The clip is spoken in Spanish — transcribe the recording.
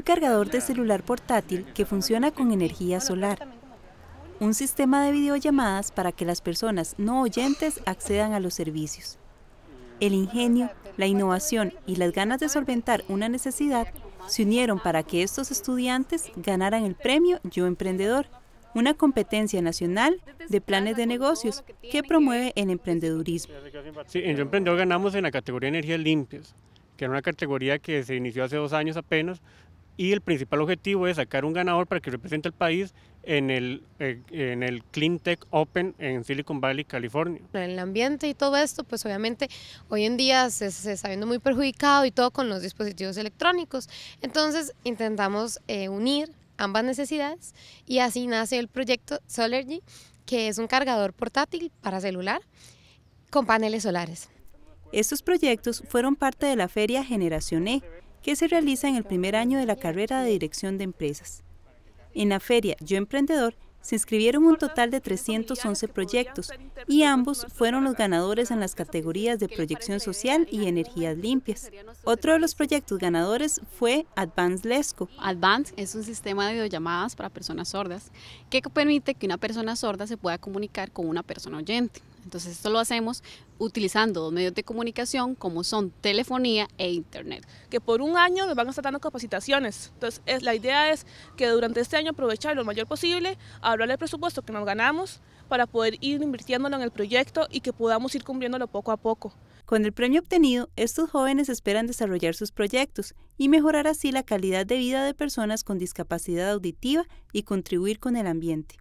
un cargador de celular portátil que funciona con energía solar, un sistema de videollamadas para que las personas no oyentes accedan a los servicios. El ingenio, la innovación y las ganas de solventar una necesidad se unieron para que estos estudiantes ganaran el premio Yo Emprendedor, una competencia nacional de planes de negocios que promueve el emprendedurismo. Sí, en Yo Emprendedor ganamos en la categoría energías limpias, que era una categoría que se inició hace dos años apenas, y el principal objetivo es sacar un ganador para que represente al país en el, eh, en el Clean Tech Open en Silicon Valley, California. El ambiente y todo esto, pues obviamente hoy en día se, está viendo muy perjudicado y todo con los dispositivos electrónicos. Entonces intentamos eh, unir ambas necesidades y así nace el proyecto Solergy, que es un cargador portátil para celular con paneles solares. Estos proyectos fueron parte de la feria Generación E, que se realiza en el primer año de la carrera de Dirección de Empresas. En la feria Yo Emprendedor se inscribieron un total de 311 proyectos y ambos fueron los ganadores en las categorías de proyección social y energías limpias. Otro de los proyectos ganadores fue Advance Lesco. Advance es un sistema de videollamadas para personas sordas que permite que una persona sorda se pueda comunicar con una persona oyente. Entonces esto lo hacemos utilizando medios de comunicación como son telefonía e internet. Que por un año nos van a estar dando capacitaciones. Entonces la idea es que durante este año aprovechar lo mayor posible, hablar el presupuesto que nos ganamos para poder ir invirtiéndolo en el proyecto y que podamos ir cumpliéndolo poco a poco. Con el premio obtenido, estos jóvenes esperan desarrollar sus proyectos y mejorar así la calidad de vida de personas con discapacidad auditiva y contribuir con el ambiente.